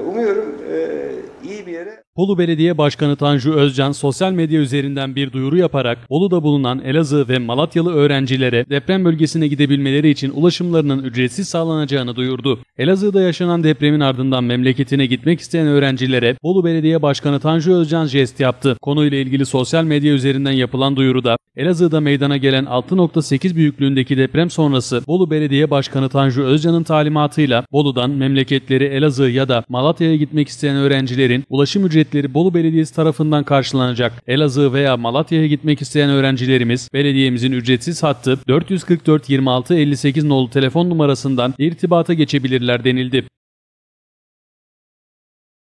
Umuyorum e, iyi bir yere... Bolu Belediye Başkanı Tanju Özcan sosyal medya üzerinden bir duyuru yaparak Bolu'da bulunan Elazığ ve Malatyalı öğrencilere deprem bölgesine gidebilmeleri için ulaşımlarının ücretsiz sağlanacağını duyurdu. Elazığ'da yaşanan depremin ardından memleketine gitmek isteyen öğrencilere Bolu Belediye Başkanı Tanju Özcan jest yaptı. Konuyla ilgili sosyal medya üzerinden yapılan duyuruda Elazığ'da meydana gelen 6.8 büyüklüğündeki deprem sonrası Bolu Belediye Başkanı Tanju Özcan'ın talimatıyla Bolu'dan memleketleri Elazığ ya da Malatya'ya gitmek isteyen öğrencilerin ulaşım ücretleri Bolu Belediyesi tarafından karşılanacak. Elazığ veya Malatya'ya gitmek isteyen öğrencilerimiz belediyemizin ücretsiz hattı 444 26 58 nolu telefon numarasından irtibata geçebilirler denildi.